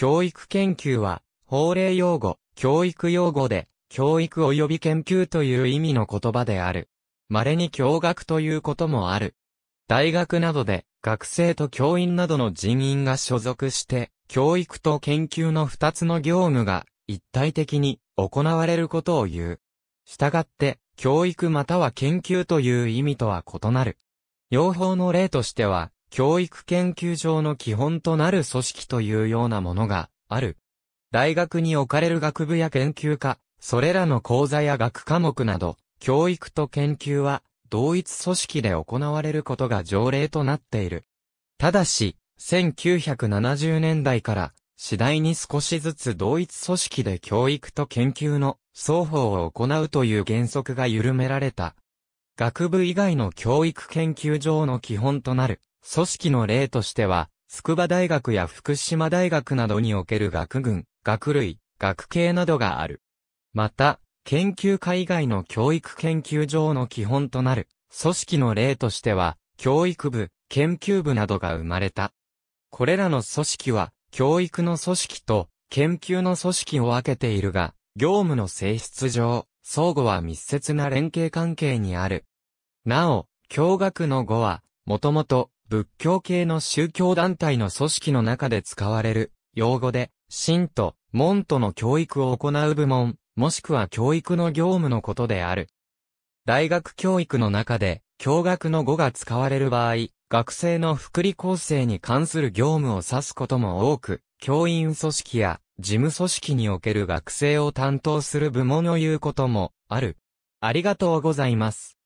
教育研究は、法令用語、教育用語で、教育及び研究という意味の言葉である。稀に教学ということもある。大学などで、学生と教員などの人員が所属して、教育と研究の二つの業務が、一体的に行われることを言う。したがって、教育または研究という意味とは異なる。用法の例としては、教育研究上の基本となる組織というようなものがある。大学に置かれる学部や研究科、それらの講座や学科目など、教育と研究は同一組織で行われることが条例となっている。ただし、1970年代から次第に少しずつ同一組織で教育と研究の双方を行うという原則が緩められた。学部以外の教育研究上の基本となる組織の例としては、筑波大学や福島大学などにおける学群、学類、学系などがある。また、研究会以外の教育研究上の基本となる、組織の例としては、教育部、研究部などが生まれた。これらの組織は、教育の組織と研究の組織を分けているが、業務の性質上、相互は密接な連携関係にある。なお、教学の語は、もともと、仏教系の宗教団体の組織の中で使われる用語で、神と、門との教育を行う部門、もしくは教育の業務のことである。大学教育の中で、教学の語が使われる場合、学生の福利厚生に関する業務を指すことも多く、教員組織や事務組織における学生を担当する部門を言うこともある。ありがとうございます。